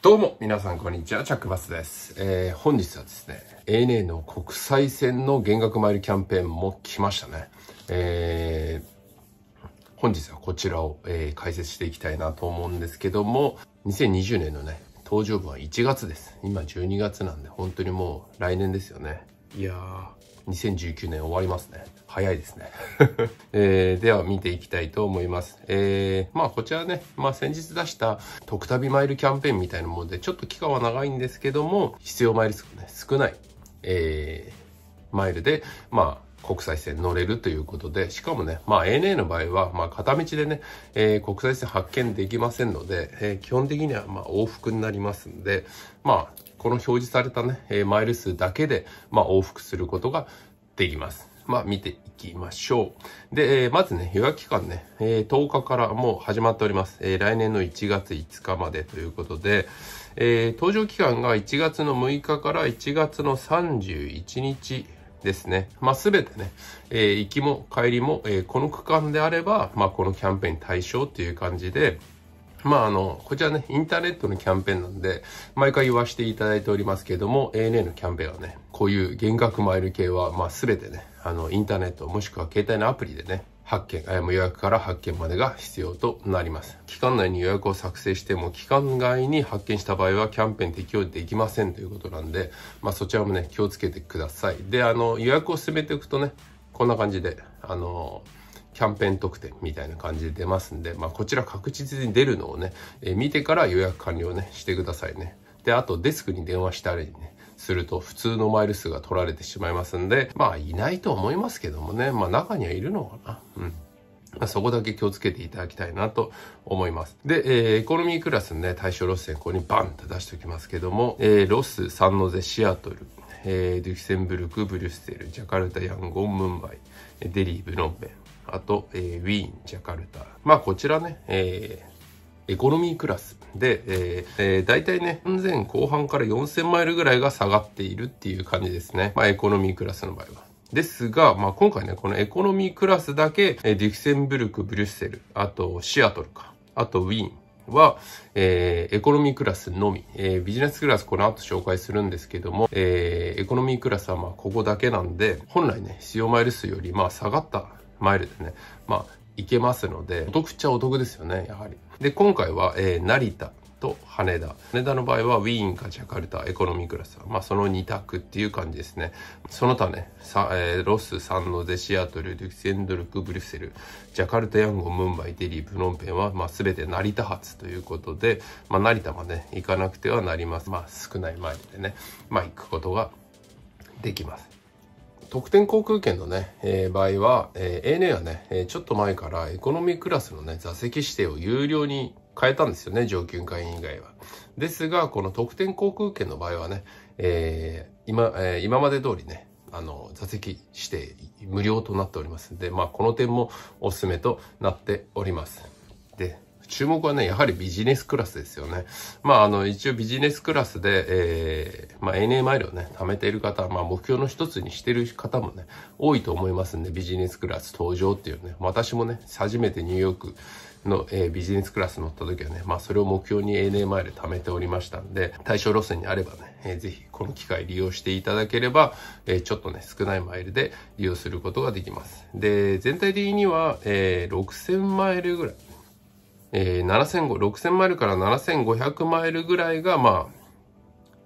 どうも、皆さんこんにちは、チャックバスです。えー、本日はですね、ANA の国際線の減額マイルキャンペーンも来ましたね。えー、本日はこちらを、えー、解説していきたいなと思うんですけども、2020年のね、搭乗分は1月です。今12月なんで、本当にもう来年ですよね。いやー、2019年終わりますね。早いですね えー、では見ていきたいと思います。えー、まあこちらね、まあ先日出した特旅マイルキャンペーンみたいなもので、ちょっと期間は長いんですけども、必要マイル数がね、少ない、えー、マイルで、まあ国際線乗れるということで、しかもね、まあ ANA の場合は、まあ片道でね、えー、国際線発見できませんので、えー、基本的にはまあ往復になりますんで、まあこの表示されたね、えー、マイル数だけで、まあ、往復することができます。まあ、見ていきましょう。で、えー、まずね、予約期間ね、えー、10日からもう始まっております。えー、来年の1月5日までということで、えー、搭乗期間が1月の6日から1月の31日ですね。まあ、すべてね、えー、行きも帰りも、えー、この区間であれば、まあ、このキャンペーン対象っていう感じで、まあ、あの、こちらね、インターネットのキャンペーンなんで、毎回言わせていただいておりますけれども、ANA のキャンペーンはね、こういう減額マイル系は、まあ、すべてね、あの、インターネット、もしくは携帯のアプリでね、発券、予約から発券までが必要となります。期間内に予約を作成しても、期間外に発券した場合はキャンペーン適用できませんということなんで、まあそちらもね、気をつけてください。で、あの、予約を進めていくとね、こんな感じで、あのキャンペーン特典みたいな感じで出ますんで、まあ、こちら確実に出るのをね、えー、見てから予約完了ね、してくださいね。で、あとデスクに電話したりね、すると普通のマイル数が取られてしまいますんで、まあいないと思いますけどもね、まあ中にはいるのかな。うん。そこだけ気をつけていただきたいなと思います。で、えー、エコノミークラスのね、対象ロス選、ここにバンと出しておきますけども、えー、ロス、サンノゼ、シアトル、えー、デュキセンブルク、ブリュッセル、ジャカルタ、ヤンゴン、ムンバイ、デリー、ブノンペン、あと、えー、ウィーン、ジャカルタ。まあ、こちらね、えー、エコノミークラスで、えーえー、大体ね、3000後半から4000マイルぐらいが下がっているっていう感じですね。まあ、エコノミークラスの場合は。ですが、まあ、今回ね、このエコノミークラスだけ、えー、デュクセンブルク、ブリュッセル、あとシアトルか、あとウィーン、は、えー、エコノミークラスのみ、えー、ビジネスクラスこの後紹介するんですけども、えー、エコノミークラスはまあここだけなんで、本来ね、使用マイル数よりまあ下がったマイルでね、まあ、行けますので、お得っちゃお得ですよね、やはり。で、今回は、えー、成田。と羽田羽田の場合はウィーンかジャカルタエコノミークラスまあその2択っていう感じですねその他ねさ、えー、ロスサンノゼシアトルデュキセンドルクブリュッセルジャカルタヤンゴムンバイデリープノンペンは、まあ、全て成田発ということで、まあ、成田まで行かなくてはなりますまあ少ない前でねまあ行くことができます特典航空券のね、えー、場合は、えー、ANA はね、えー、ちょっと前からエコノミークラスのね、座席指定を有料に変えたんですよね、上級会員以外は。ですが、この特典航空券の場合はね、えー、今、えー、今まで通りね、あの、座席指定無料となっておりますんで、まあ、この点もおすすめとなっております。で、注目はね、やはりビジネスクラスですよね。まあ、あの、一応ビジネスクラスで、えー、まあ、n a マイルをね、貯めている方、まあ、目標の一つにしてる方もね、多いと思いますんで、ビジネスクラス登場っていうね、私もね、初めてニューヨーク、の、えー、ビジネスクラス乗った時はね、まあそれを目標に n a マイル貯めておりましたんで、対象路線にあればね、えー、ぜひこの機会利用していただければ、えー、ちょっとね、少ないマイルで利用することができます。で、全体的には、えー、6000マイルぐらい。えー、7500、6000マイルから7500マイルぐらいが、まあ、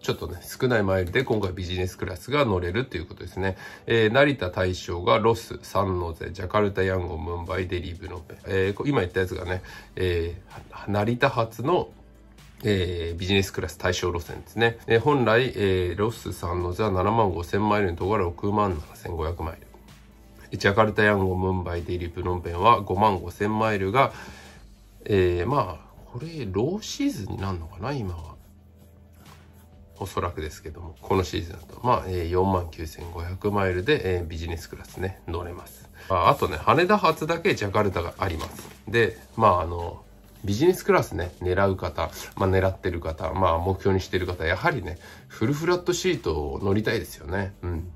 ちょっとね、少ないマイルで今回ビジネスクラスが乗れるということですね。えー、成田対象がロス、サンノゼ、ジャカルタ、ヤンゴムンバイ、デリー、ブノペ。えー、今言ったやつがね、えー、成田発のえー、ビジネスクラス対象路線ですね。えー、本来、えー、ロスさんのは7万5千マイルのところは6万7500マイル。ジャカルタ、ヤンゴムンバイ、デリー、プノンペンは5万5千マイルが、えー、まあ、これ、ローシーズンになるのかな、今は。おそらくですけども、このシーズンだと、まあ、えー、49,500マイルで、えー、ビジネスクラスね、乗れます。ああとね、羽田発だけジャカルタがあります。で、まあ、あの、ビジネスクラスね、狙う方、まあ、狙ってる方、まあ、目標にしてる方、やはりね、フルフラットシートを乗りたいですよね。うん。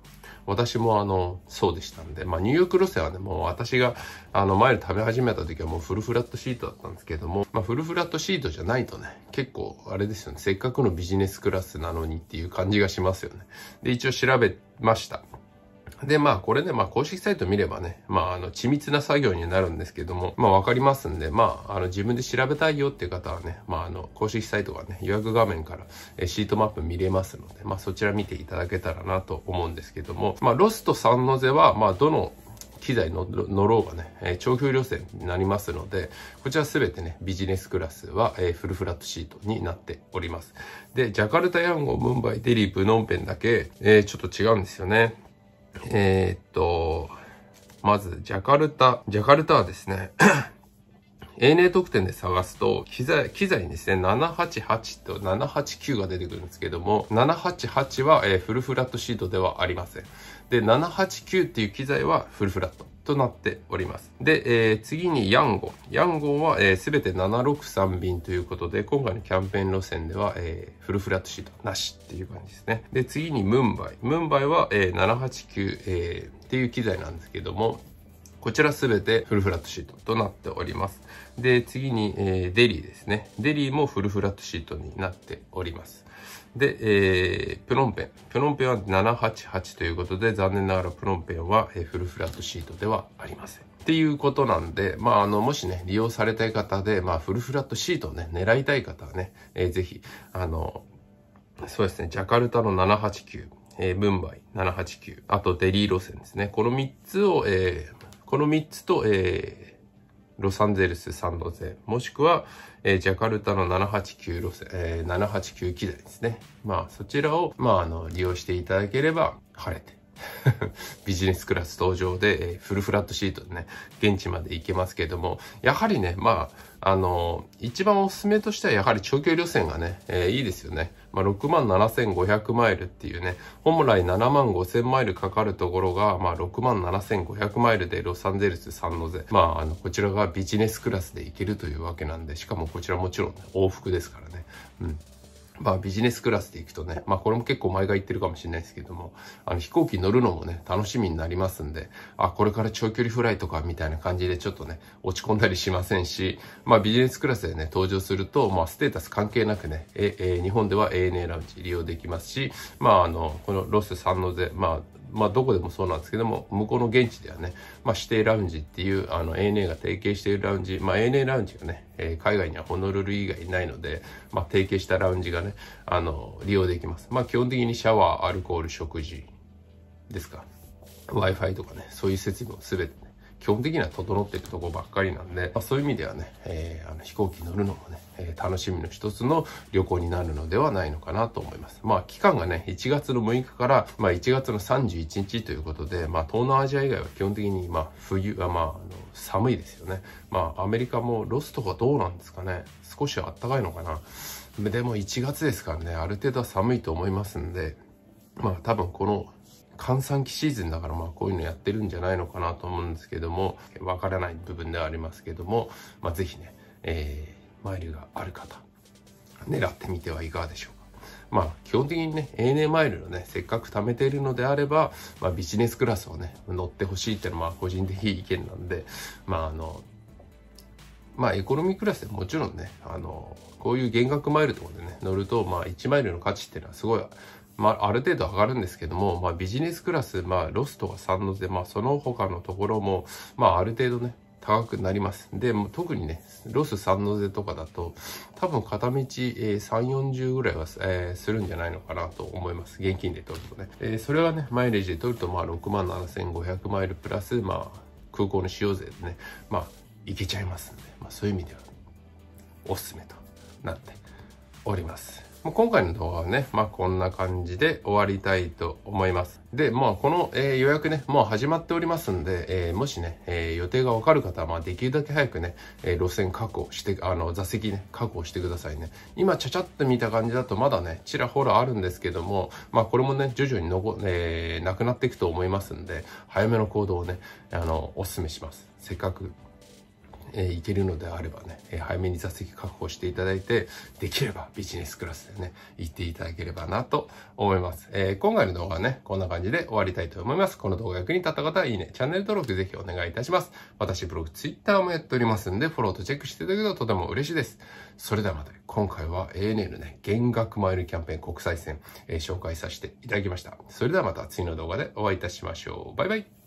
私もあの、そうでしたんで、まあ、ニューヨーク路線はね、もう私が、あの、マイル食べ始めた時はもうフルフラットシートだったんですけども、まあ、フルフラットシートじゃないとね、結構、あれですよね、せっかくのビジネスクラスなのにっていう感じがしますよね。で、一応調べました。で、まあ、これね、まあ、公式サイト見ればね、まあ、あの、緻密な作業になるんですけども、まあ、わかりますんで、まあ、あの、自分で調べたいよっていう方はね、まあ、あの、公式サイトがね、予約画面からえシートマップ見れますので、まあ、そちら見ていただけたらなと思うんですけども、まあ、ロスとサンノゼは、まあ、どの機材の乗ろうがね、え長距離路線になりますので、こちらすべてね、ビジネスクラスは、えフルフラットシートになっております。で、ジャカルタ、ヤンゴムンバイ、デリー、ブノンペンだけ、えー、ちょっと違うんですよね。えー、っと、まず、ジャカルタ、ジャカルタはですね、ANA 特典で探すと、機材、機材にですね、788と789が出てくるんですけども、788は、えー、フルフラットシートではありません。で、789っていう機材はフルフラット。となっております。で、えー、次にヤンゴン。ヤンゴンは、えー、全て763便ということで、今回のキャンペーン路線では、えー、フルフラットシートなしっていう感じですね。で、次にムンバイ。ムンバイは、えー、789、えー、っていう機材なんですけども、こちらすべてフルフラットシートとなっております。で、次に、えー、デリーですね。デリーもフルフラットシートになっております。で、えー、プノンペン。プノンペンは788ということで、残念ながらプノンペンは、えー、フルフラットシートではありません。っていうことなんで、まあ、あの、もしね、利用されたい方で、まあ、フルフラットシートをね、狙いたい方はね、えー、ぜひ、あの、そうですね、ジャカルタの789、えー、ムンバイ789、あとデリー路線ですね。この3つを、えー、この3つと、えー、ロサンゼルス3路線、もしくは、えー、ジャカルタの789路線、えー、789機材ですね。まあ、そちらを、まあ、あの、利用していただければ、晴れて ビジネスクラス登場で、えー、フルフラットシートでね、現地まで行けますけれども、やはりね、まあ、あのー、一番おすすめとしてはやはり長距離路線がね、えー、いいですよね。まあ、6万7500マイルっていうね、本来7万5000マイルかかるところが、まあ、6万7500マイルでロサンゼルスサンノゼ。まあ、あの、こちらがビジネスクラスで行けるというわけなんで、しかもこちらもちろん、ね、往復ですからね。うん。まあビジネスクラスで行くとね、まあこれも結構前が言ってるかもしれないですけども、あの飛行機乗るのもね、楽しみになりますんで、あ、これから長距離フライとかみたいな感じでちょっとね、落ち込んだりしませんし、まあビジネスクラスでね、登場すると、まあステータス関係なくね、え、え、日本では ANA ラウンジ利用できますし、まああの、このロスサンノゼ、まあまあ、どこでもそうなんですけども、向こうの現地ではね、まあ、指定ラウンジっていう、あの、ANA が提携しているラウンジ、まあ、ANA ラウンジがね、えー、海外にはホノルル以外ないので、まあ、提携したラウンジがね、あの、利用できます。まあ、基本的にシャワー、アルコール、食事ですか。Wi-Fi とかね、そういう設備も全て。基本的には整っていくとこばっかりなんで、まあ、そういう意味ではね、えー、あの飛行機乗るのもね、えー、楽しみの一つの旅行になるのではないのかなと思います。まあ期間がね、1月の6日から、まあ、1月の31日ということで、まあ、東南アジア以外は基本的に、まあ、冬、まあ、あの寒いですよね。まあアメリカもロスとかどうなんですかね。少しっ暖かいのかな。でも1月ですからね、ある程度は寒いと思いますんで、まあ多分この閑散期シーズンだからまあこういうのやってるんじゃないのかなと思うんですけども、わからない部分ではありますけども、まあぜひね、えー、マイルがある方、狙ってみてはいかがでしょうか。まあ、基本的にね、ANA マイルをね、せっかく貯めているのであれば、まあ、ビジネスクラスをね、乗ってほしいっていうのは、個人的意見なんで、まあ、あの、まあ、エコノミークラスでもちろんね、あの、こういう減額マイルとかでね、乗ると、まあ、1マイルの価値っていうのはすごいまあ、ある程度上がるんですけども、まあ、ビジネスクラス、まあ、ロストが3ので、まあ、その他のところも、まあ、ある程度ね、高くなります。で、特にね、ロス3の税とかだと、多分片道、えー、3、40ぐらいは、えー、するんじゃないのかなと思います。現金で取るとね。えー、それはね、マイレージで取ると、まあ、6万7500マイルプラス、まあ、空港の使用税でね、まあ、いけちゃいますんで、まあ、そういう意味では、おすすめとなっております。今回の動画はね、まあこんな感じで終わりたいと思います。で、まあこの、えー、予約ね、もう始まっておりますんで、えー、もしね、えー、予定がわかる方は、まあできるだけ早くね、え路線確保して、あの、座席ね、確保してくださいね。今、ちゃちゃっと見た感じだとまだね、ちらほらあるんですけども、まあこれもね、徐々にのご、えなくなっていくと思いますんで、早めの行動をね、あの、お勧めします。せっかくえ行けるのであればね、え早めに座席確保していただいて、できればビジネスクラスでね、行っていただければなと思います。えー、今回の動画はね、こんな感じで終わりたいと思います。この動画役に立った方はいいね、チャンネル登録ぜひお願いいたします。私ブログ、ツイッターもやっておりますんで、フォローとチェックしていただけるととても嬉しいです。それではまた、今回は ANN ね、減額マイルキャンペーン国際線、えー、紹介させていただきました。それではまた次の動画でお会いいたしましょう。バイバイ。